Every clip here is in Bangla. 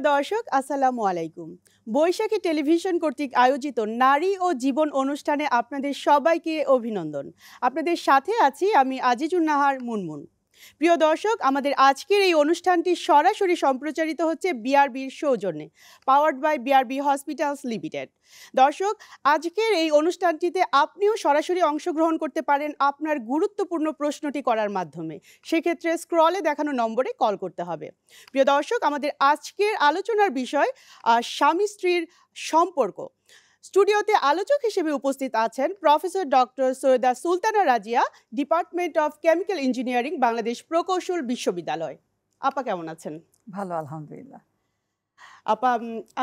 প্রিয় দর্শক আসসালামু আলাইকুম বৈশাখী টেলিভিশন কর্তৃক আয়োজিত নারী ও জীবন অনুষ্ঠানে আপনাদের সবাইকে অভিনন্দন আপনাদের সাথে আছি আমি নাহার মুনমুন প্রিয় দর্শক আমাদের আজকের এই অনুষ্ঠানটি সরাসরি সম্প্রচারিত হচ্ছে বিআরবির সৌজন্যে powered by BRB hospitals limited দর্শক আজকের এই অনুষ্ঠানটিতে আপনিও সরাসরি অংশগ্রহণ করতে পারেন আপনার গুরুত্বপূর্ণ প্রশ্নটি করার মাধ্যমে সেক্ষেত্রে স্ক্রলে দেখানো নম্বরে কল করতে হবে প্রিয় দর্শক আমাদের আজকের আলোচনার বিষয় স্বামী স্ত্রীর সম্পর্ক স্টুডিওতে আলোচক হিসেবে উপস্থিত আছেন professor doctor Syeda Sultana Razia department of chemical engineering Bangladesh প্রকৌশল বিশ্ববিদ্যালয় আপা কেমন আছেন ভালো আলহামদুলিল্লাহ আপা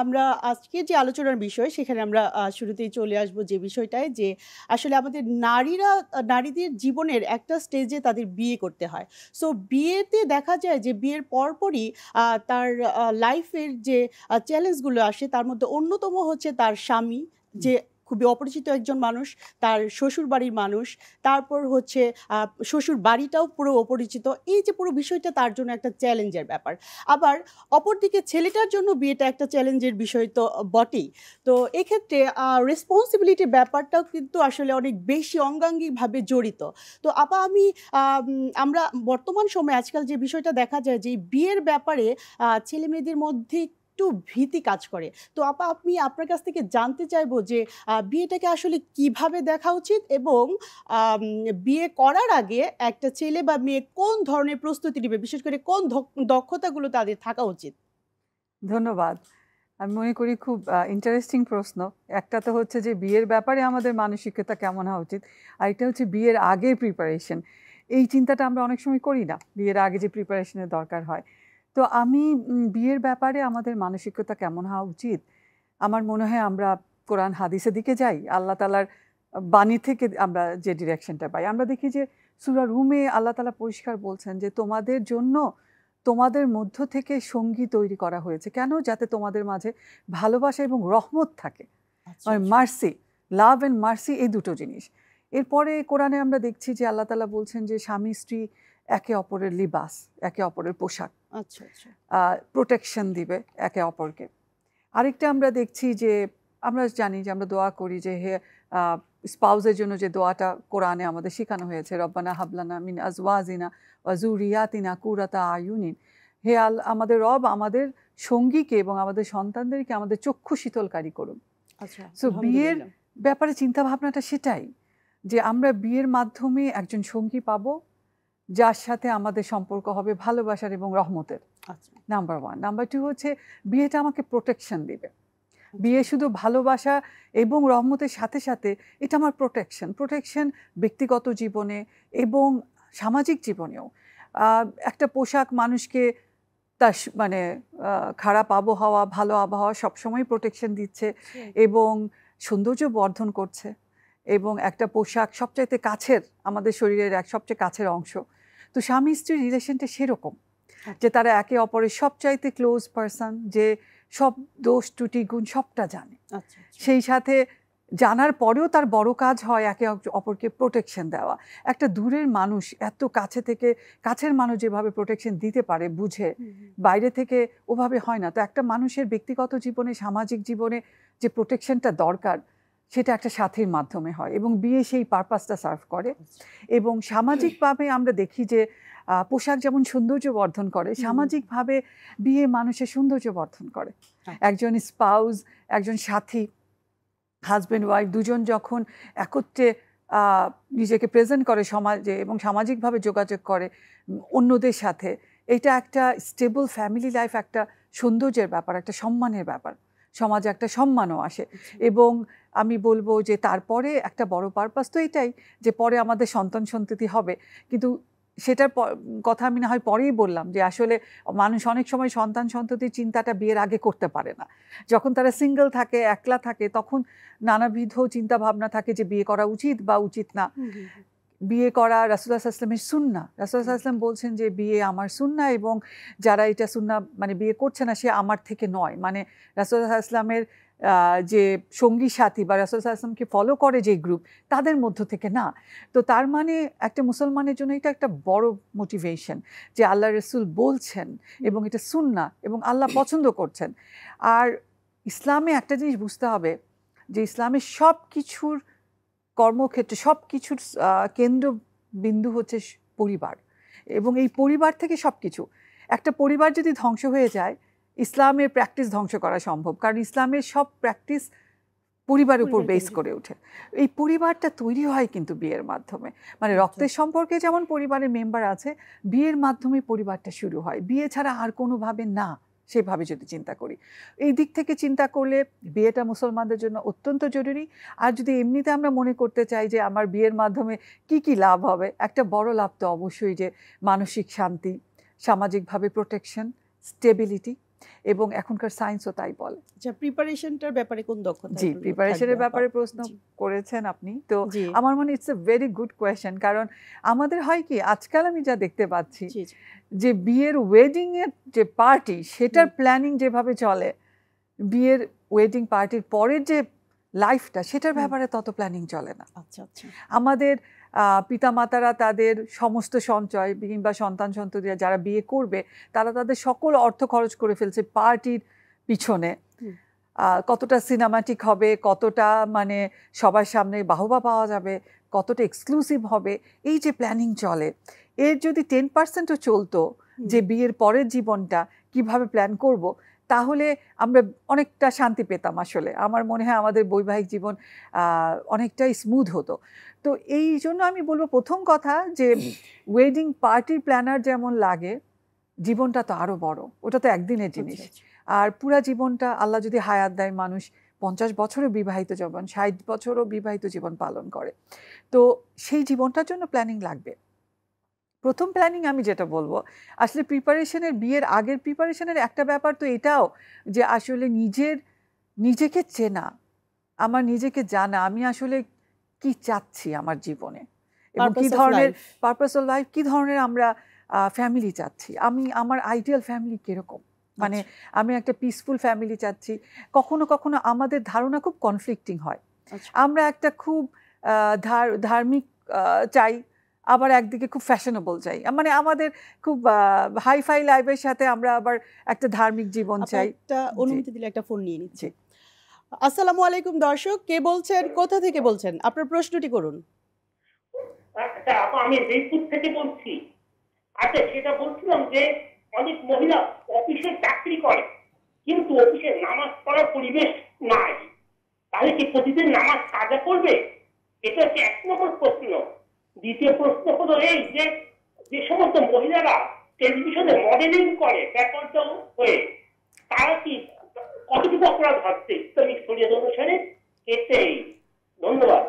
আমরা আজকে যে আলোচনার বিষয় সেখানে আমরা শুরুতেই চলে আসব যে বিষয়টায় যে আসলে আমাদের নারীরা নারীদের জীবনের একটা স্টেজে তাদের বিয়ে করতে হয় সো বিয়েতে দেখা যায় যে বিয়ের পরপরই তার লাইফের যে চ্যালেঞ্জগুলো আসে তার মধ্যে অন্যতম হচ্ছে তার স্বামী যে খুবই অপরিচিত একজন মানুষ তার শ্বশুর বাড়ির মানুষ তারপর হচ্ছে শ্বশুর বাড়িটাও পুরো অপরিচিত এই যে পুরো বিষয়টা তার জন্য একটা চ্যালেঞ্জের ব্যাপার আবার অপরদিকে ছেলেটার জন্য বিয়েটা একটা চ্যালেঞ্জের বিষয় তো বটেই তো এক্ষেত্রে রেসপন্সিবিলিটির ব্যাপারটাও কিন্তু আসলে অনেক বেশি অঙ্গাঙ্গিকভাবে জড়িত তো আপা আমি আমরা বর্তমান সময়ে আজকাল যে বিষয়টা দেখা যায় যে বিয়ের ব্যাপারে ছেলে মেয়েদের মধ্যে একটু ভীতি কাজ করে তো আপা আমি আপনার কাছ থেকে জানতে চাইবো যে বিয়েটাকে আসলে কিভাবে দেখা উচিত এবং বিয়ে করার আগে একটা ছেলে বা মেয়ে কোন ধরনের প্রস্তুতি নেবে বিশেষ করে কোন দক্ষতাগুলো তাদের থাকা উচিত ধন্যবাদ আমি মনে করি খুব ইন্টারেস্টিং প্রশ্ন একটা তো হচ্ছে যে বিয়ের ব্যাপারে আমাদের মানসিকতা কেমন হওয়া উচিত আর এটা হচ্ছে বিয়ের আগের প্রিপারেশন এই চিন্তাটা আমরা অনেক সময় করি না বিয়ের আগে যে প্রিপারেশনের দরকার হয় তো আমি বিয়ের ব্যাপারে আমাদের মানসিকতা কেমন হওয়া উচিত আমার মনে হয় আমরা কোরআন হাদিসের দিকে যাই আল্লাহ তালার বাণী থেকে আমরা যে ডিরেকশনটা পাই আমরা দেখি যে সুরা রুমে আল্লাহ তালা পরিষ্কার বলছেন যে তোমাদের জন্য তোমাদের মধ্য থেকে সঙ্গী তৈরি করা হয়েছে কেন যাতে তোমাদের মাঝে ভালোবাসা এবং রহমত থাকে আর আচ্ছা, আচ্ছা। মার্সি লাভ অ্যান্ড মার্সি এই দুটো জিনিস এরপরে কোরআনে আমরা দেখছি যে আল্লাহ তালা বলছেন যে স্বামী স্ত্রী একে অপরের লিবাস একে অপরের পোশাক আচ্ছা আচ্ছা প্রোটেকশন দিবে একে অপরকে আরেকটা আমরা দেখছি যে আমরা জানি যে আমরা দোয়া করি যে হে স্পাউজের জন্য যে দোয়াটা কোরআনে আমাদের শেখানো হয়েছে রব্বানা হাবলানা মিন আজওয়াজিনা ওয়াজুরিয়াতিনা কুরাতা আয়ুনিন হে আল আমাদের রব আমাদের সঙ্গীকে এবং আমাদের সন্তানদেরকে আমাদের চক্ষু শীতলকারী করুন আচ্ছা সো বিয়ের ব্যাপারে চিন্তা ভাবনাটা সেটাই যে আমরা বিয়ের মাধ্যমে একজন সঙ্গী পাবো যার সাথে আমাদের সম্পর্ক হবে ভালোবাসার এবং রহমতের নাম্বার ওয়ান নাম্বার টু হচ্ছে বিয়েটা আমাকে প্রোটেকশন দিবে আচ্ছা। বিয়ে শুধু ভালোবাসা এবং রহমতের সাথে সাথে এটা আমার প্রোটেকশন প্রোটেকশন ব্যক্তিগত জীবনে এবং সামাজিক জীবনেও একটা পোশাক মানুষকে তার মানে খারাপ আবহাওয়া ভালো আবহাওয়া সবসময় প্রোটেকশন দিচ্ছে এবং সৌন্দর্য বর্ধন করছে এবং একটা পোশাক সবচাইতে কাছের আমাদের শরীরের এক সবচেয়ে কাছের অংশ তো স্বামী স্ত্রীর রিলেশনটা সেরকম হ্যাঁ। যে তারা একে অপরের সবচাইতে ক্লোজ পারসন যে সব দোষ ত্রুটি গুণ সবটা জানে আচ্ছা, আচ্ছা। সেই সাথে জানার পরেও তার বড় কাজ হয় একে অপরকে প্রোটেকশন দেওয়া একটা দূরের মানুষ এত কাছে থেকে কাছের মানুষ যেভাবে প্রোটেকশন দিতে পারে বুঝে বাইরে থেকে ওভাবে হয় না তো একটা মানুষের ব্যক্তিগত জীবনে সামাজিক জীবনে যে প্রোটেকশনটা দরকার সেটা একটা সাথীর মাধ্যমে হয় এবং বিয়ে সেই পারপাসটা সার্ভ করে এবং সামাজিকভাবে আমরা দেখি যে পোশাক যেমন সৌন্দর্য বর্ধন করে সামাজিকভাবে বিয়ে মানুষের সৌন্দর্য বর্ধন করে হ্যাঁ। একজন স্পাউস একজন সাথী হাজব্যান্ড ওয়াইফ দুজন যখন একত্রে নিজেকে প্রেজেন্ট করে সমাজে এবং সামাজিকভাবে যোগাযোগ করে অন্যদের সাথে এটা একটা স্টেবল ফ্যামিলি লাইফ একটা সৌন্দর্যের ব্যাপার একটা সম্মানের ব্যাপার সমাজে একটা সম্মানও আসে এবং আমি বলবো যে তারপরে একটা বড় পারপাস তো এটাই যে পরে আমাদের সন্তান সন্ততি হবে কিন্তু সেটার কথা আমি না হয় পরেই বললাম যে আসলে মানুষ অনেক সময় সন্তান সন্ততির চিন্তাটা বিয়ের আগে করতে পারে না যখন তারা সিঙ্গেল থাকে একলা থাকে তখন নানাবিধ চিন্তা ভাবনা থাকে যে বিয়ে করা উচিত বা উচিত না বিয়ে করা রাসুল্লাহ আসলামের সুন্না রাসুল্লাহ আসলাম বলছেন যে বিয়ে আমার সুন্না এবং যারা এটা সুন্না মানে বিয়ে করছে না সে আমার থেকে নয় মানে রাসুল্লাহ আসলামের যে সঙ্গী সাথী বা রাসুলসাল্লামকে ফলো করে যে গ্রুপ তাদের মধ্য থেকে না তো তার মানে একটা মুসলমানের জন্য এটা একটা বড় মোটিভেশন যে আল্লাহ রসুল বলছেন এবং এটা সুন্না এবং আল্লাহ পছন্দ করছেন আর ইসলামে একটা জিনিস বুঝতে হবে যে ইসলামের সব কিছুর কর্মক্ষেত্রে সব কিছুর কেন্দ্রবিন্দু হচ্ছে পরিবার এবং এই পরিবার থেকে সব কিছু একটা পরিবার যদি ধ্বংস হয়ে যায় ইসলামের প্র্যাকটিস ধ্বংস করা সম্ভব কারণ ইসলামের সব প্র্যাকটিস পরিবারের উপর বেস করে ওঠে এই পরিবারটা তৈরি হয় কিন্তু বিয়ের মাধ্যমে মানে আচ্ছা। রক্তের সম্পর্কে যেমন পরিবারের মেম্বার আছে বিয়ের মাধ্যমে পরিবারটা শুরু হয় বিয়ে ছাড়া আর কোনোভাবে না সেভাবে যদি চিন্তা করি এই দিক থেকে চিন্তা করলে বিয়েটা মুসলমানদের জন্য অত্যন্ত জরুরি আর যদি এমনিতে আমরা মনে করতে চাই যে আমার বিয়ের মাধ্যমে কি কি লাভ হবে একটা বড় লাভ তো অবশ্যই যে মানসিক শান্তি সামাজিকভাবে প্রোটেকশন স্টেবিলিটি এবং এখনকার সায়েন্সও তাই বলে আচ্ছা প্রিপারেশনটার ব্যাপারে কোন দক্ষতা জি প্রিপারেশনের ব্যাপারে প্রশ্ন করেছেন আপনি তো আমার মনে it's a very good question কারণ আমাদের হয় কি আজকাল আমি যা দেখতে পাচ্ছি যে বিয়ের ওয়েডিং এর যে পার্টি সেটার প্ল্যানিং যেভাবে চলে বিয়ের ওয়েডিং পার্টির পরের যে লাইফটা সেটার ব্যাপারে তত প্ল্যানিং চলে না আচ্ছা আচ্ছা আমাদের পিতামাতারা তাদের সমস্ত সঞ্চয় কিংবা সন্তান সন্ততিরা যারা বিয়ে করবে তারা তাদের সকল অর্থ খরচ করে ফেলছে পার্টির পিছনে কতটা সিনেমাটিক হবে কতটা মানে সবার সামনে বাহবা পাওয়া যাবে কতটা এক্সক্লুসিভ হবে এই যে প্ল্যানিং চলে এর যদি টেন পার্সেন্টও চলতো যে বিয়ের পরের জীবনটা কিভাবে প্ল্যান করব তাহলে আমরা অনেকটা শান্তি পেতাম আসলে আমার মনে হয় আমাদের বৈবাহিক জীবন অনেকটাই স্মুথ হতো তো এই জন্য আমি বলবো প্রথম কথা যে ওয়েডিং পার্টির প্ল্যানার যেমন লাগে জীবনটা তো আরও বড় ওটা তো একদিনের আচ্ছা, জিনিস আচ্ছা। আর পুরা জীবনটা আল্লাহ যদি হায়াত দেয় মানুষ পঞ্চাশ বছরও বিবাহিত জীবন ষাট বছরও বিবাহিত জীবন পালন করে তো সেই জীবনটার জন্য প্ল্যানিং লাগবে প্রথম প্ল্যানিং আমি যেটা বলবো আসলে প্রিপারেশনের বিয়ের আগের প্রিপারেশনের একটা ব্যাপার তো এটাও যে আসলে নিজের নিজেকে চেনা আমার নিজেকে জানা আমি আসলে কি চাচ্ছি আমার জীবনে এবং কি ধরনের অফ লাইফ কি ধরনের আমরা ফ্যামিলি চাচ্ছি আমি আমার আইডিয়াল ফ্যামিলি কীরকম মানে আচ্ছা। আমি একটা পিসফুল ফ্যামিলি চাচ্ছি কখনো কখনো আমাদের ধারণা খুব কনফ্লিক্টিং হয় আচ্ছা। আমরা একটা খুব ধার্মিক চাই আবার একদিকে খুব ফ্যাশনেবল চাই মানে আমাদের খুব হাইফাই লাইফের সাথে আমরা আবার একটা ধার্মিক জীবন চাই একটা অনুমতি দিলে একটা ফোন নিয়ে নিচ্ছি আসসালামু আলাইকুম দর্শক কে বলছেন কোথা থেকে বলছেন আপনার প্রশ্নটি করুন আচ্ছা, আমি থেকে বলছি আচ্ছা সেটা বলছিলাম যে অনেক মহিলা অফিসে চাকরি করে কিন্তু অফিসে নামাজ পড়ার পরিবেশ নাই তাহলে কি প্রতিদিন নামাজ কাজা করবে এটা হচ্ছে এক নম্বর প্রশ্ন দ্বিতীয় প্রশ্ন হলো এই যে যে সমস্ত মহিলারা টেলিভিশনে মডেলিং করে ব্যাপারটা হয়ে তারা কি কতটুকু অপরাধ ভাবছে ইসলামিক শরীয়ত অনুসারে এতে ধন্যবাদ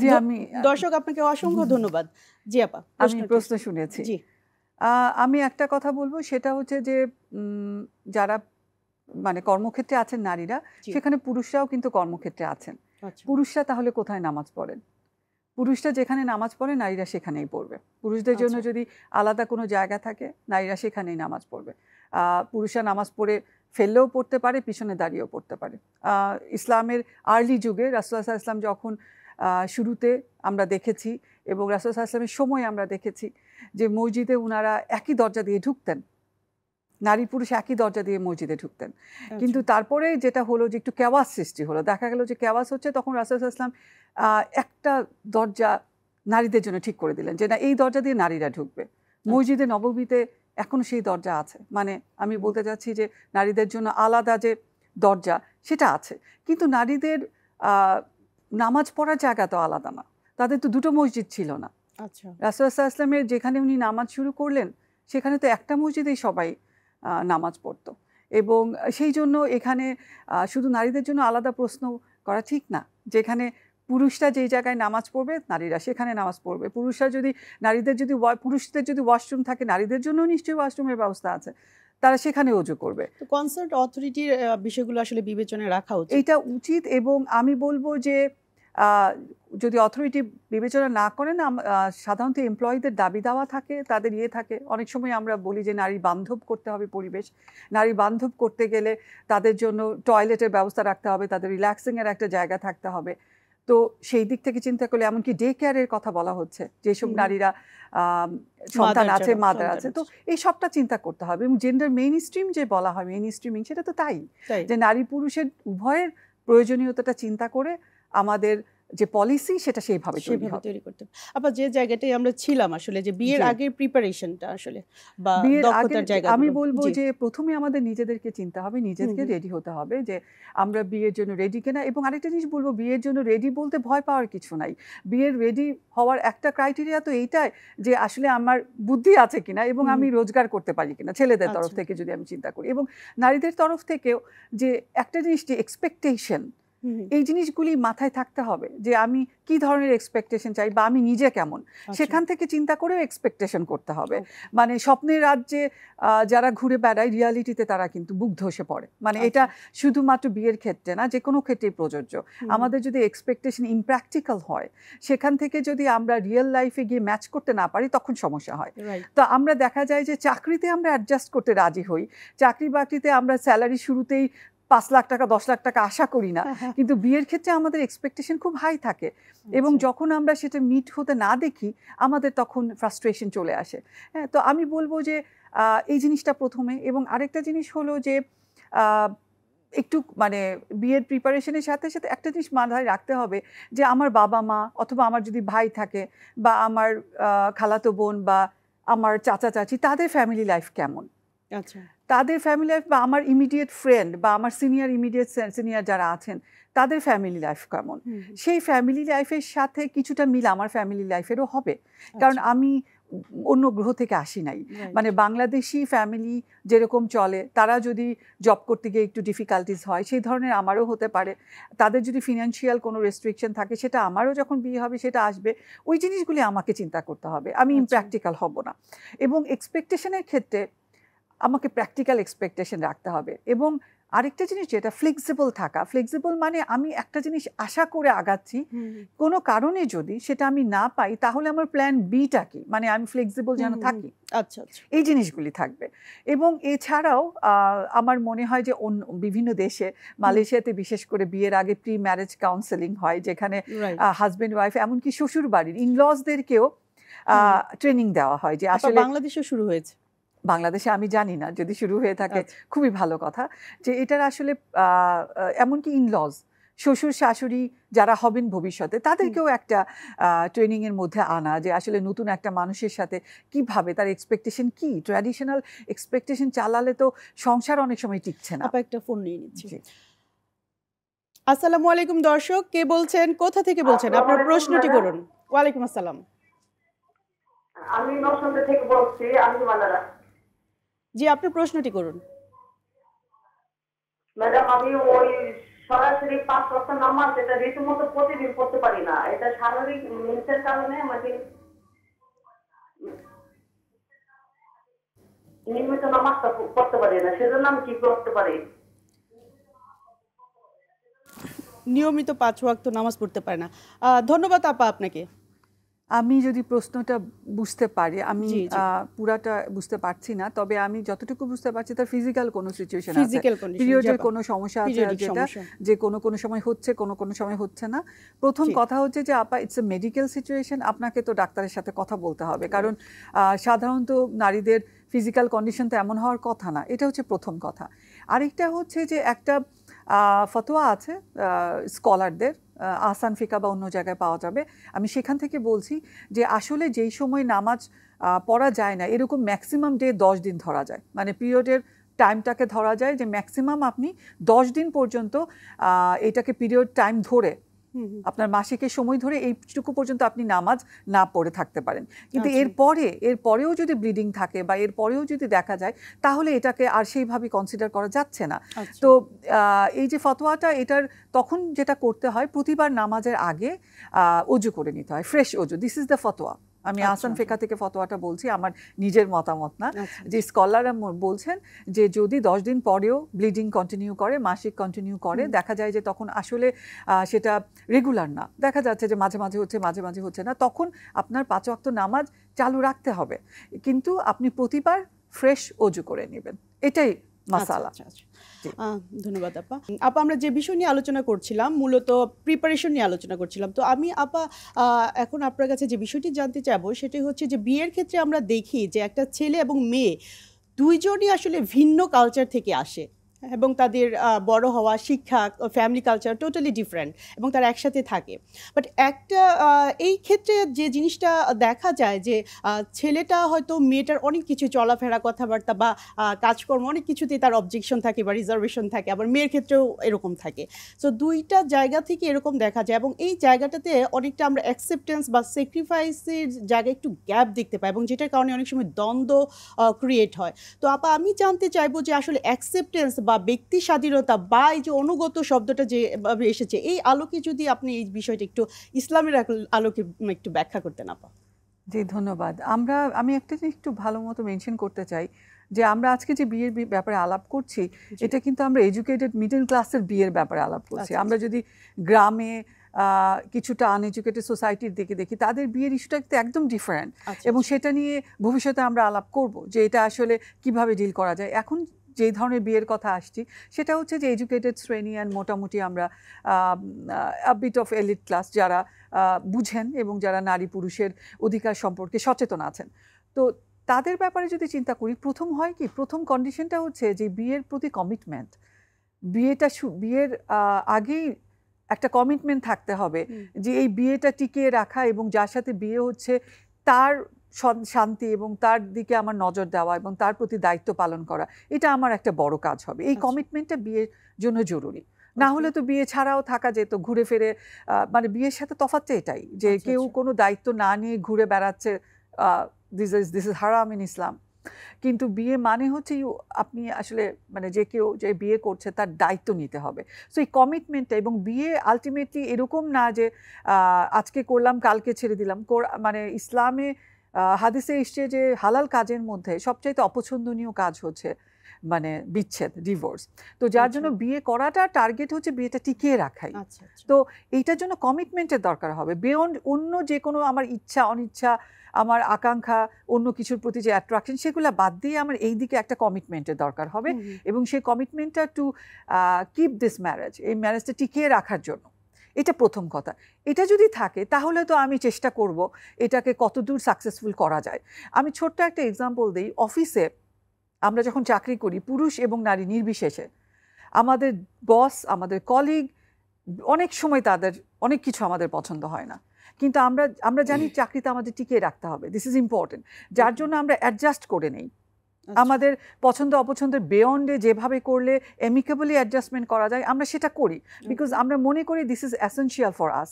জি আমি দর্শক আপনাকে অসংখ্য ধন্যবাদ জি আপা আমি প্রশ্ন শুনেছি জি আমি একটা কথা বলবো সেটা হচ্ছে যে যারা মানে কর্মক্ষেত্রে আছেন নারীরা সেখানে পুরুষরাও কিন্তু কর্মক্ষেত্রে আছেন আচ্ছা। পুরুষরা তাহলে কোথায় নামাজ পড়েন পুরুষরা যেখানে নামাজ পড়ে নারীরা সেখানেই পড়বে পুরুষদের জন্য আচ্ছা। যদি আলাদা কোনো জায়গা থাকে নারীরা সেখানেই নামাজ পড়বে পুরুষরা নামাজ পড়ে ফেললেও পড়তে পারে পিছনে দাঁড়িয়েও পড়তে পারে ইসলামের আর্লি যুগে রাসুল্লাহ ইসলাম যখন শুরুতে আমরা দেখেছি এবং রাসুল্লাহ ইসলামের সময় আমরা দেখেছি যে মসজিদে ওনারা একই দরজা দিয়ে ঢুকতেন নারী পুরুষ একই দরজা দিয়ে মসজিদে ঢুকতেন আচ্ছা। কিন্তু তারপরে যেটা হলো যে একটু কেওয়াস সৃষ্টি হলো দেখা গেল যে কেওয়াস হচ্ছে তখন ইসলাম একটা দরজা নারীদের জন্য ঠিক করে দিলেন যে না এই দরজা দিয়ে নারীরা ঢুকবে আচ্ছা। মসজিদে নবমীতে এখনও সেই দরজা আছে মানে আমি বলতে চাচ্ছি যে নারীদের জন্য আলাদা যে দরজা সেটা আছে কিন্তু নারীদের নামাজ পড়ার জায়গা তো আলাদা না তাদের তো দুটো মসজিদ ছিল না আচ্ছা রাসুল্লাহ ইসলামের যেখানে উনি নামাজ শুরু করলেন সেখানে তো একটা মসজিদেই সবাই নামাজ পড়ত এবং সেই জন্য এখানে শুধু নারীদের জন্য আলাদা প্রশ্ন করা ঠিক না যেখানে পুরুষরা যেই জায়গায় নামাজ পড়বে নারীরা সেখানে নামাজ পড়বে পুরুষরা যদি নারীদের যদি পুরুষদের যদি ওয়াশরুম থাকে নারীদের জন্য নিশ্চয়ই ওয়াশরুমের ব্যবস্থা আছে তারা সেখানে অজু করবে কনসার্ট অথরিটির বিষয়গুলো আসলে বিবেচনায় রাখা উচিত এটা উচিত এবং আমি বলবো যে যদি অথরিটি বিবেচনা না করেন সাধারণত এমপ্লয়ীদের দাবি দাওয়া থাকে তাদের ইয়ে থাকে অনেক সময় আমরা বলি যে নারী বান্ধব করতে হবে পরিবেশ নারী বান্ধব করতে গেলে তাদের জন্য টয়লেটের ব্যবস্থা রাখতে হবে তাদের রিল্যাক্সিংয়ের একটা জায়গা থাকতে হবে তো সেই দিক থেকে চিন্তা করলে এমনকি ডে কেয়ারের কথা বলা হচ্ছে যেসব নারীরা সন্তান আছে মাদার আছে তো এই সবটা চিন্তা করতে হবে এবং জেন্ডার মেইন স্ট্রিম যে বলা হয় মেইন স্ট্রিমিং সেটা তো তাই যে নারী পুরুষের উভয়ের প্রয়োজনীয়তাটা চিন্তা করে আমাদের যে পলিসি সেটা সেইভাবে তৈরি করতে আবার যে জায়গাটাই আমরা ছিলাম আসলে যে বিয়ের আগের প্রিপারেশনটা আসলে বা জায়গা আমি বলবো যে প্রথমে আমাদের নিজেদেরকে চিন্তা হবে নিজেদেরকে রেডি হতে হবে যে আমরা বিয়ের জন্য রেডি কিনা এবং আরেকটা জিনিস বলবো বিয়ের জন্য রেডি বলতে ভয় পাওয়ার কিছু নাই বিয়ের রেডি হওয়ার একটা ক্রাইটেরিয়া তো এইটাই যে আসলে আমার বুদ্ধি আছে কিনা এবং আমি রোজগার করতে পারি কিনা ছেলেদের তরফ আচ্ছা। থেকে যদি আমি চিন্তা করি এবং নারীদের তরফ থেকেও যে একটা জিনিস যে এক্সপেকটেশন এই জিনিসগুলি মাথায় থাকতে হবে যে আমি কি ধরনের এক্সপেকটেশন চাই বা আমি নিজে কেমন আচ্ছা। সেখান থেকে চিন্তা করেও এক্সপেকটেশন করতে হবে মানে স্বপ্নের রাজ্যে যারা ঘুরে বেড়ায় রিয়ালিটিতে তারা কিন্তু বুক ধসে পড়ে মানে আচ্ছা। এটা শুধুমাত্র বিয়ের ক্ষেত্রে না যে কোনো ক্ষেত্রেই প্রযোজ্য আমাদের যদি এক্সপেকটেশন ইম্প্র্যাকটিক্যাল হয় সেখান থেকে যদি আমরা রিয়েল লাইফে গিয়ে ম্যাচ করতে না পারি তখন সমস্যা হয় তো আমরা দেখা যায় যে চাকরিতে আমরা অ্যাডজাস্ট করতে রাজি হই চাকরি বাকরিতে আমরা স্যালারি শুরুতেই পাঁচ লাখ টাকা দশ লাখ টাকা আশা করি না হ্যাঁ, হ্যাঁ। কিন্তু বিয়ের ক্ষেত্রে আমাদের এক্সপেকটেশন খুব হাই থাকে আচ্ছা। এবং যখন আমরা সেটা মিট হতে না দেখি আমাদের তখন ফ্রাস্ট্রেশন চলে আসে হ্যাঁ তো আমি বলবো যে এই জিনিসটা প্রথমে এবং আরেকটা জিনিস হলো যে একটু মানে বিয়ের প্রিপারেশনের সাথে সাথে একটা জিনিস মাথায় রাখতে হবে যে আমার বাবা মা অথবা আমার যদি ভাই থাকে বা আমার খালাতো বোন বা আমার চাচা চাচি তাদের ফ্যামিলি লাইফ কেমন আচ্ছা তাদের ফ্যামিলি লাইফ বা আমার ইমিডিয়েট ফ্রেন্ড বা আমার সিনিয়র ইমিডিয়েট সিনিয়র যারা আছেন তাদের ফ্যামিলি লাইফ কেমন সেই ফ্যামিলি লাইফের সাথে কিছুটা মিল আমার ফ্যামিলি লাইফেরও হবে আচ্ছা। কারণ আমি অন্য গ্রহ থেকে আসি নাই মানে বাংলাদেশি ফ্যামিলি যেরকম চলে তারা যদি জব করতে গিয়ে একটু ডিফিকাল্টিস হয় সেই ধরনের আমারও হতে পারে তাদের যদি ফিনান্সিয়াল কোনো রেস্ট্রিকশন থাকে সেটা আমারও যখন বিয়ে হবে সেটা আসবে ওই জিনিসগুলি আমাকে চিন্তা করতে হবে আমি ইম্প্র্যাকটিক্যাল আচ্ছা। হব না এবং এক্সপেকটেশনের ক্ষেত্রে আমাকে প্র্যাকটিক্যাল এক্সপেকটেশন রাখতে হবে এবং আরেকটা জিনিস যেটা ফ্লেক্সিবল থাকা ফ্লেক্সিবল মানে আমি একটা জিনিস আশা করে আগাচ্ছি কোনো কারণে যদি সেটা আমি না পাই তাহলে আমার প্ল্যান বিটা কি মানে আমি ফ্লেক্সিবল যেন থাকি আচ্ছা, আচ্ছা এই জিনিসগুলি থাকবে এবং এছাড়াও আমার মনে হয় যে অন্য বিভিন্ন দেশে মালয়েশিয়াতে বিশেষ করে বিয়ের আগে প্রি ম্যারেজ কাউন্সেলিং হয় যেখানে হাজব্যান্ড ওয়াইফ এমনকি শ্বশুর বাড়ির ইনলসদেরকেও ট্রেনিং দেওয়া হয় যে আসলে বাংলাদেশে শুরু হয়েছে বাংলাদেশে আমি জানি না যদি শুরু হয়ে থাকে আচ্ছা। খুবই ভালো কথা যে এটার আসলে এমনকি ইনলজ শ্বশুর শাশুড়ি যারা হবেন ভবিষ্যতে তাদেরকেও একটা ট্রেনিংয়ের মধ্যে আনা যে আসলে নতুন একটা মানুষের সাথে কিভাবে তার এক্সপেকটেশন কি ট্র্যাডিশনাল এক্সপেকটেশন চালালে তো সংসার অনেক সময় টিকছে না একটা ফোন নিয়ে নিচ্ছি আসসালামু আলাইকুম দর্শক কে বলছেন কোথা থেকে বলছেন আপনার প্রশ্নটি করুন ওয়ালাইকুম আসসালাম আমি নসন্দে থেকে বলছি আমি মালারা জি আপনি প্রশ্নটি করুন ম্যাডাম আমি ওই সরাসরি পাঁচ রক্ত নামাজ এটা রীতিমতো প্রতিদিন করতে পারি না এটা শারীরিক কারণে আমাকে নিয়মিত নামাজটা পারি না সেজন্য আমি কি করতে পারি নিয়মিত পাঁচ ওয়াক্ত নামাজ পড়তে পারে না ধন্যবাদ আপা আপনাকে আমি যদি প্রশ্নটা বুঝতে পারি আমি পুরাটা বুঝতে পারছি না তবে আমি যতটুকু বুঝতে পারছি তার ফিজিক্যাল কোনো সিচুয়েশন পিরিয়ডের কোনো সমস্যা আছে যেটা যে কোনো কোনো সময় হচ্ছে কোনো কোনো সময় হচ্ছে না প্রথম কথা হচ্ছে যে আপা ইটস এ মেডিকেল সিচুয়েশন আপনাকে তো ডাক্তারের সাথে কথা বলতে হবে কারণ সাধারণত নারীদের ফিজিক্যাল কন্ডিশন তো এমন হওয়ার কথা না এটা হচ্ছে প্রথম কথা আরেকটা হচ্ছে যে একটা ফতোয়া আছে স্কলারদের আহসান ফিকা বা অন্য জায়গায় পাওয়া যাবে আমি সেখান থেকে বলছি যে আসলে যেই সময় নামাজ পড়া যায় না এরকম ম্যাক্সিমাম ডে দশ দিন ধরা যায় মানে পিরিয়ডের টাইমটাকে ধরা যায় যে ম্যাক্সিমাম আপনি দশ দিন পর্যন্ত এটাকে পিরিয়ড টাইম ধরে আপনার মাসিকের সময় ধরে এইটুকু পর্যন্ত আপনি নামাজ না পড়ে থাকতে পারেন কিন্তু আচ্ছা। এরপরে এরপরেও যদি ব্লিডিং থাকে বা এরপরেও যদি দেখা যায় তাহলে এটাকে আর সেইভাবে কনসিডার করা যাচ্ছে না আচ্ছা। তো এই যে ফতোয়াটা এটার তখন যেটা করতে হয় প্রতিবার নামাজের আগে উজু করে নিতে হয় ফ্রেশ উজু দিস ইজ দ্য ফতোয়া আমি আচ্ছা। আসান ফেকা থেকে ফতোয়াটা বলছি আমার নিজের মতামত না আচ্ছা। যে স্কলাররা বলছেন যে যদি দশ দিন পরেও ব্লিডিং কন্টিনিউ করে মাসিক কন্টিনিউ করে দেখা যায় যে তখন আসলে সেটা রেগুলার না দেখা যাচ্ছে যে মাঝে মাঝে হচ্ছে মাঝে মাঝে হচ্ছে না তখন আপনার পাঁচ অক্ত নামাজ চালু রাখতে হবে কিন্তু আপনি প্রতিবার ফ্রেশ অজু করে নেবেন এটাই আচ্ছা, মাসালা আচ্ছা, আচ্ছা। ধন্যবাদ আপা আপা আমরা যে বিষয় নিয়ে আলোচনা করছিলাম মূলত প্রিপারেশন নিয়ে আলোচনা করছিলাম তো আমি আপা এখন আপনার কাছে যে বিষয়টি জানতে চাবো সেটি হচ্ছে যে বিয়ের ক্ষেত্রে আমরা দেখি যে একটা ছেলে এবং মেয়ে দুইজনই আসলে ভিন্ন কালচার থেকে আসে এবং তাদের বড় হওয়া শিক্ষা ফ্যামিলি কালচার টোটালি ডিফারেন্ট এবং তারা একসাথে থাকে বাট একটা এই ক্ষেত্রে যে জিনিসটা দেখা যায় যে ছেলেটা হয়তো মেয়েটার অনেক কিছু চলাফেরা কথাবার্তা বা কাজকর্ম অনেক কিছুতে তার অবজেকশন থাকে বা রিজার্ভেশন থাকে আবার মেয়ের ক্ষেত্রেও এরকম থাকে সো দুইটা জায়গা থেকে এরকম দেখা যায় এবং এই জায়গাটাতে অনেকটা আমরা অ্যাকসেপ্টেন্স বা স্যাক্রিফাইসের জায়গায় একটু গ্যাপ দেখতে পাই এবং যেটার কারণে অনেক সময় দ্বন্দ্ব ক্রিয়েট হয় তো আপা আমি জানতে চাইবো যে আসলে অ্যাকসেপ্টেন্স বা ব্যক্তি স্বাধীনতা বা এই যে অনুগত শব্দটা যেভাবে এসেছে এই আলোকে যদি আপনি এই বিষয়টা একটু ইসলামের আলোকে একটু ব্যাখ্যা করতে না পারেন জি ধন্যবাদ আমরা আমি একটা জিনিস একটু ভালো মতো মেনশন করতে চাই যে আমরা আজকে যে বিয়ের ব্যাপারে আলাপ করছি এটা কিন্তু আমরা এডুকেটেড মিডল ক্লাসের বিয়ের ব্যাপারে আলাপ করছি আচ্ছা, আচ্ছা। আমরা যদি গ্রামে কিছুটা আনএডুকেটেড সোসাইটির দিকে দেখি তাদের বিয়ের ইস্যুটা কিন্তু একদম ডিফারেন্ট আচ্ছা, এবং সেটা নিয়ে ভবিষ্যতে আমরা আলাপ করব যে এটা আসলে কিভাবে ডিল করা যায় এখন যেই ধরনের বিয়ের কথা আসছি সেটা হচ্ছে যে এডুকেটেড শ্রেণী অ্যান্ড মোটামুটি আমরা বিট অফ এলিট ক্লাস যারা বুঝেন এবং যারা নারী পুরুষের অধিকার সম্পর্কে সচেতন আছেন তো তাদের ব্যাপারে যদি চিন্তা করি প্রথম হয় কি প্রথম কন্ডিশনটা হচ্ছে যে বিয়ের প্রতি কমিটমেন্ট বিয়েটা বিয়ের আগেই একটা কমিটমেন্ট থাকতে হবে যে এই বিয়েটা টিকিয়ে রাখা এবং যার সাথে বিয়ে হচ্ছে তার শান্তি এবং তার দিকে আমার নজর দেওয়া এবং তার প্রতি দায়িত্ব পালন করা এটা আমার একটা বড় কাজ হবে এই কমিটমেন্টটা আচ্ছা। বিয়ের জন্য জরুরি না হলে তো বিয়ে ছাড়াও থাকা যেত ঘুরে ফিরে মানে বিয়ের সাথে তফাৎটা এটাই যে আচ্ছা, কেউ আচ্ছা। কোনো দায়িত্ব না নিয়ে ঘুরে বেড়াচ্ছে দিস ইজ দিস ইজ হারাম ইন ইসলাম কিন্তু বিয়ে মানে হচ্ছে আপনি আসলে মানে যে কেউ যে বিয়ে করছে তার দায়িত্ব নিতে হবে সো এই কমিটমেন্টটা এবং বিয়ে আলটিমেটলি এরকম না যে আজকে করলাম কালকে ছেড়ে দিলাম মানে ইসলামে হাদিসে এসছে যে হালাল কাজের মধ্যে সবচাইতে অপছন্দনীয় কাজ হচ্ছে মানে বিচ্ছেদ ডিভোর্স তো যার আচ্ছা। জন্য বিয়ে করাটা টার্গেট হচ্ছে বিয়েটা টিকিয়ে রাখাই আচ্ছা, আচ্ছা। তো এইটার জন্য কমিটমেন্টের দরকার হবে বিয়ন্ড অন্য যে কোনো আমার ইচ্ছা অনিচ্ছা আমার আকাঙ্ক্ষা অন্য কিছুর প্রতি যে অ্যাট্রাকশন সেগুলো বাদ দিয়ে আমার এই দিকে একটা কমিটমেন্টের দরকার হবে এবং সেই কমিটমেন্টটা টু কিপ দিস ম্যারেজ এই ম্যারেজটা টিকিয়ে রাখার জন্য এটা প্রথম কথা এটা যদি থাকে তাহলে তো আমি চেষ্টা করব এটাকে কতদূর সাকসেসফুল করা যায় আমি ছোট্ট একটা এক্সাম্পল দিই অফিসে আমরা যখন চাকরি করি পুরুষ এবং নারী নির্বিশেষে আমাদের বস আমাদের কলিগ অনেক সময় তাদের অনেক কিছু আমাদের পছন্দ হয় না কিন্তু আমরা আমরা জানি চাকরিতে আমাদের টিকিয়ে রাখতে হবে দিস ইজ ইম্পর্টেন্ট যার জন্য আমরা অ্যাডজাস্ট করে নেই আচ্ছা। আমাদের পছন্দ অপছন্দের বেয়ন্ডে যেভাবে করলে এমিকেবলি অ্যাডজাস্টমেন্ট করা যায় আমরা সেটা করি বিকজ আমরা মনে করি this is essential for us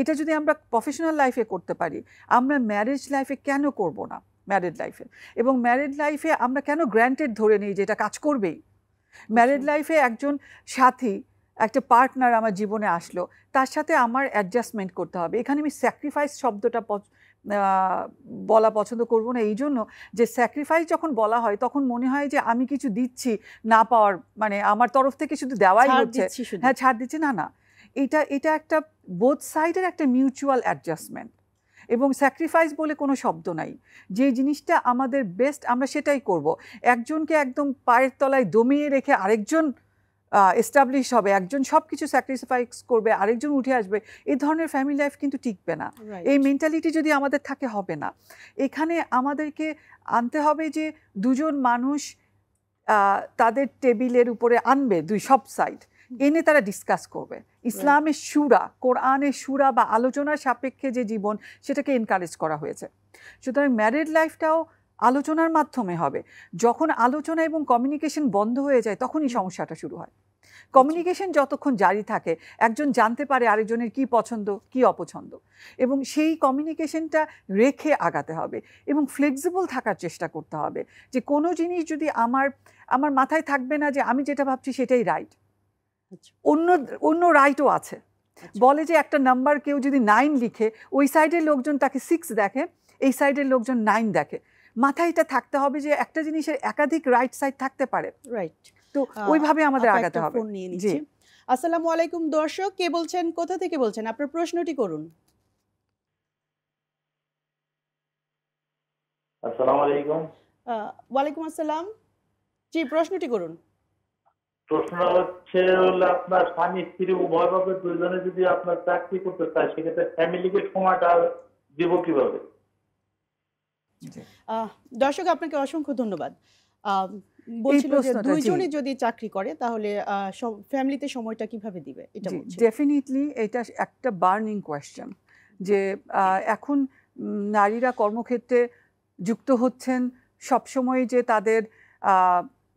এটা যদি আমরা প্রফেশনাল লাইফে করতে পারি আমরা ম্যারেজ লাইফে কেন করব না ম্যারেড লাইফে এবং ম্যারেড লাইফে আমরা কেন গ্র্যান্টেড ধরে নিই যে এটা কাজ করবেই ম্যারেড লাইফে একজন সাথী একটা পার্টনার আমার জীবনে আসলো তার সাথে আমার অ্যাডজাস্টমেন্ট করতে হবে এখানে আমি স্যাক্রিফাইস শব্দটা বলা পছন্দ করব না এই জন্য যে স্যাক্রিফাইস যখন বলা হয় তখন মনে হয় যে আমি কিছু দিচ্ছি না পাওয়ার মানে আমার তরফ থেকে শুধু দেওয়াই হচ্ছে হ্যাঁ ছাড় দিচ্ছি না না এটা এটা একটা বোথ সাইডের একটা মিউচুয়াল অ্যাডজাস্টমেন্ট এবং স্যাক্রিফাইস বলে কোনো শব্দ নাই যে জিনিসটা আমাদের বেস্ট আমরা সেটাই করব একজনকে একদম পায়ের তলায় দমিয়ে রেখে আরেকজন এস্টাবলিশ হবে একজন সব কিছু স্যাক্রিফাইস করবে আরেকজন উঠে আসবে এই ধরনের ফ্যামিলি লাইফ কিন্তু টিকবে না এই মেন্টালিটি যদি আমাদের থাকে হবে না এখানে আমাদেরকে আনতে হবে যে দুজন মানুষ তাদের টেবিলের উপরে আনবে দুই সব সাইড এনে তারা ডিসকাস করবে ইসলামের সুরা কোরআনের সুরা বা আলোচনার সাপেক্ষে যে জীবন সেটাকে এনকারেজ করা হয়েছে সুতরাং ম্যারিড লাইফটাও আলোচনার মাধ্যমে হবে যখন আলোচনা এবং কমিউনিকেশন বন্ধ হয়ে যায় তখনই সমস্যাটা শুরু হয় কমিউনিকেশন যতক্ষণ জারি থাকে একজন জানতে পারে আরেকজনের কি পছন্দ কি অপছন্দ এবং সেই কমিউনিকেশনটা রেখে আগাতে হবে এবং ফ্লেক্সিবল থাকার চেষ্টা করতে হবে যে কোনো জিনিস যদি আমার আমার মাথায় থাকবে না যে আমি যেটা ভাবছি সেটাই রাইট আচ্ছা। অন্য অন্য রাইটও আছে আচ্ছা। বলে যে একটা নাম্বার কেউ যদি নাইন লিখে ওই সাইডের লোকজন তাকে সিক্স দেখে এই সাইডের লোকজন নাইন দেখে মাথায় এটা থাকতে হবে যে একটা জিনিসের একাধিক রাইট সাইড থাকতে পারে রাইট তো ওইভাবে আমাদের আগাতে হবে জি আসসালামু আলাইকুম দর্শক কে বলছেন কোথা থেকে বলছেন আপনার প্রশ্নটি করুন আসসালামু আলাইকুম ওয়ালাইকুম আসসালাম জি প্রশ্নটি করুন প্রশ্ন হচ্ছে হলো আপনার স্বামী স্ত্রী উভয় দুজনে যদি আপনার চাকরি করতে চায় সেক্ষেত্রে ফ্যামিলিকে সময়টা দিব কিভাবে দর্শক আপনাকে অসংখ্য ধন্যবাদ বলছিল যে যদি চাকরি করে তাহলে ফ্যামিলিতে সময়টা কিভাবে দিবে এটা ডেফিনেটলি এটা একটা বার্নিং যে এখন নারীরা কর্মক্ষেত্রে যুক্ত হচ্ছেন সবসময় যে তাদের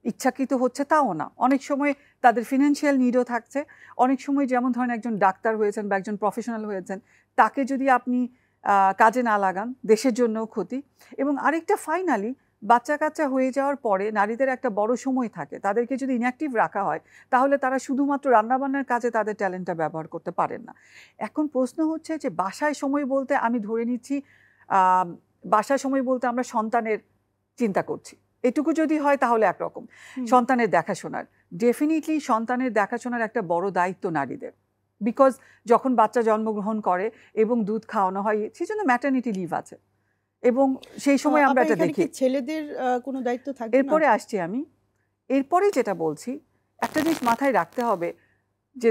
ইচ্ছাকৃত হচ্ছে তাও না অনেক সময় তাদের ফিনান্সিয়াল নিডও থাকছে অনেক সময় যেমন ধরেন একজন ডাক্তার হয়েছেন বা একজন প্রফেশনাল হয়েছেন তাকে যদি আপনি কাজে না লাগান দেশের জন্যও ক্ষতি এবং আরেকটা ফাইনালি বাচ্চা কাচ্চা হয়ে যাওয়ার পরে নারীদের একটা বড় সময় থাকে তাদেরকে যদি ইনঅ্যাক্টিভ রাখা হয় তাহলে তারা শুধুমাত্র রান্নাবান্নার কাজে তাদের ট্যালেন্টটা ব্যবহার করতে পারেন না এখন প্রশ্ন হচ্ছে যে বাসায় সময় বলতে আমি ধরে নিচ্ছি বাসায় সময় বলতে আমরা সন্তানের চিন্তা করছি এটুকু যদি হয় তাহলে একরকম সন্তানের দেখাশোনার ডেফিনেটলি সন্তানের দেখাশোনার একটা বড় দায়িত্ব নারীদের বিকজ যখন বাচ্চা জন্মগ্রহণ করে এবং দুধ খাওয়ানো হয় সেই জন্য ম্যাটার্নিটি লিভ আছে এবং সেই সময় আমরা এটা দেখি ছেলেদের কোনো দায়িত্ব থাকে এরপরে আসছি আমি এরপরে যেটা বলছি একটা জিনিস মাথায় রাখতে হবে যে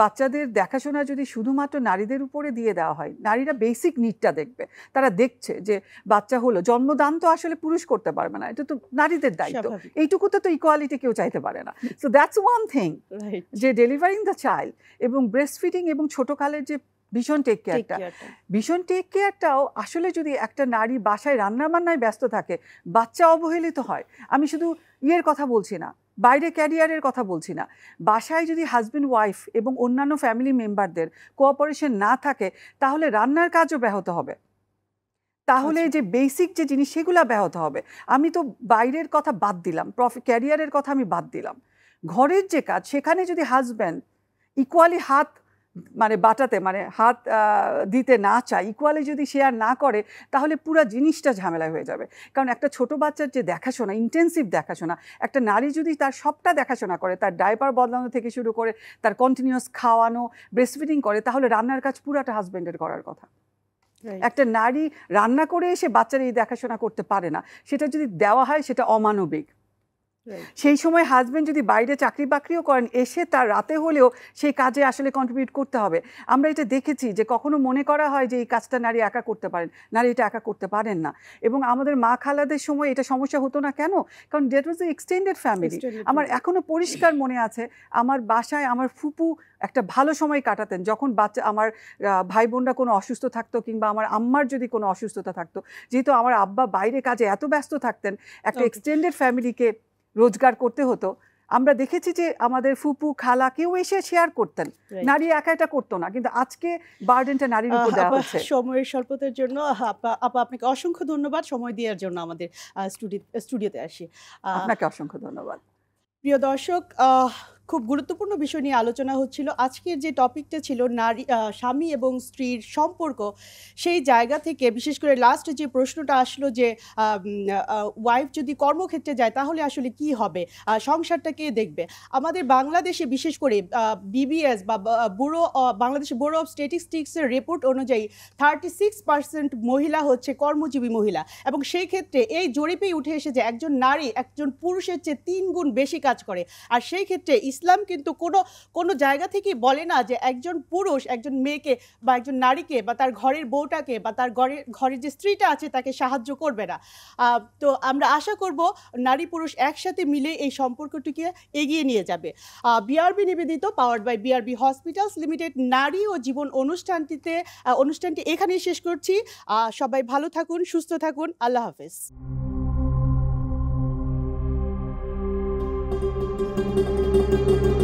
বাচ্চাদের দেখাশোনা যদি শুধুমাত্র নারীদের উপরে দিয়ে দেওয়া হয় নারীরা বেসিক নিডটা দেখবে তারা দেখছে যে বাচ্চা হলো জন্মদান তো আসলে পুরুষ করতে পারবে না এটা তো নারীদের দায়িত্ব এইটুকুতে তো ইকোয়ালিটি কেউ চাইতে পারে না সো দ্যাটস ওয়ান থিং যে ডেলিভারিং দ্য চাইল্ড এবং ব্রেস্ট ফিডিং এবং ছোটোকালের যে ভীষণ টেক কেয়ারটা ভীষণ টেক কেয়ারটাও আসলে যদি একটা নারী বাসায় রান্নাবান্নায় ব্যস্ত থাকে বাচ্চা অবহেলিত হয় আমি শুধু ইয়ের কথা বলছি না বাইরে ক্যারিয়ারের কথা বলছি না বাসায় যদি হাজব্যান্ড ওয়াইফ এবং অন্যান্য ফ্যামিলি মেম্বারদের কোঅপারেশন না থাকে তাহলে রান্নার কাজও ব্যাহত হবে তাহলে আচ্ছা। যে বেসিক যে জিনিস সেগুলো ব্যাহত হবে আমি তো বাইরের কথা বাদ দিলাম প্রফিট ক্যারিয়ারের কথা আমি বাদ দিলাম ঘরের যে কাজ সেখানে যদি হাজব্যান্ড ইকুয়ালি হাত মানে বাটাতে মানে হাত দিতে না চায় ইকুয়ালি যদি শেয়ার না করে তাহলে পুরো জিনিসটা ঝামেলা হয়ে যাবে কারণ একটা ছোট বাচ্চার যে দেখাশোনা ইন্টেন্সিভ দেখাশোনা একটা নারী যদি তার সবটা দেখাশোনা করে তার ডাইপার বদলানো থেকে শুরু করে তার কন্টিনিউয়াস খাওয়ানো ব্রেস্টফিডিং করে তাহলে রান্নার কাজ পুরাটা হাজব্যান্ডের করার কথা একটা নারী রান্না করে এসে বাচ্চার এই দেখাশোনা করতে পারে না সেটা যদি দেওয়া হয় সেটা অমানবিক সেই সময় হাজব্যান্ড যদি বাইরে চাকরি বাকরিও করেন এসে তার রাতে হলেও সেই কাজে আসলে কন্ট্রিবিউট করতে হবে আমরা এটা দেখেছি যে কখনো মনে করা হয় যে এই কাজটা নারী একা করতে পারেন নারী এটা একা করতে পারেন না এবং আমাদের মা খালাদের সময় এটা সমস্যা হতো না কেন কারণ ডেট ওয়াজ এক্সটেন্ডেড ফ্যামিলি আমার এখনও পরিষ্কার মনে আছে আমার বাসায় আমার ফুপু একটা ভালো সময় কাটাতেন যখন বাচ্চা আমার ভাই বোনরা কোনো অসুস্থ থাকতো কিংবা আমার আম্মার যদি কোনো অসুস্থতা থাকতো যেহেতু আমার আব্বা বাইরে কাজে এত ব্যস্ত থাকতেন একটা এক্সটেন্ডেড ফ্যামিলিকে রোজগার করতে হতো আমরা দেখেছি যে আমাদের ফুপু খালা কেউ এসে শেয়ার করতেন নারী একা এটা করতো না কিন্তু আজকে বার্ডেনটা নারীর উপর দেওয়া হচ্ছে সময়ের স্বল্পতার জন্য আপা আপনাকে অসংখ্য ধন্যবাদ সময় দেওয়ার জন্য আমাদের স্টুডিও স্টুডিওতে আসি আপনাকে অসংখ্য ধন্যবাদ প্রিয় দর্শক খুব গুরুত্বপূর্ণ বিষয় নিয়ে আলোচনা হচ্ছিল আজকের যে টপিকটা ছিল নারী স্বামী এবং স্ত্রীর সম্পর্ক সেই জায়গা থেকে বিশেষ করে লাস্ট যে প্রশ্নটা আসলো যে ওয়াইফ যদি কর্মক্ষেত্রে যায় তাহলে আসলে কি হবে সংসারটা কে দেখবে আমাদের বাংলাদেশে বিশেষ করে বিবিএস বা ব্যুরো বাংলাদেশ ব্যুরো অফ স্ট্যাটিস্টিক্সের রিপোর্ট অনুযায়ী থার্টি সিক্স পার্সেন্ট মহিলা হচ্ছে কর্মজীবী মহিলা এবং সেই ক্ষেত্রে এই জরিপেই উঠে এসেছে একজন নারী একজন পুরুষের চেয়ে তিন গুণ বেশি কাজ করে আর সেই ক্ষেত্রে ইসলাম কিন্তু কোনো কোনো জায়গা থেকেই বলে না যে একজন পুরুষ একজন মেয়েকে বা একজন নারীকে বা তার ঘরের বউটাকে বা তার ঘরের ঘরের যে স্ত্রীটা আছে তাকে সাহায্য করবে না তো আমরা আশা করব নারী পুরুষ একসাথে মিলে এই সম্পর্কটিকে এগিয়ে নিয়ে যাবে বিআরবি নিবেদিত power by BRB hospitals limited নারী ও জীবন অনুষ্ঠানটিতে অনুষ্ঠানটি এখানেই শেষ করছি সবাই ভালো থাকুন সুস্থ থাকুন আল্লাহ হাফেজ Thank you.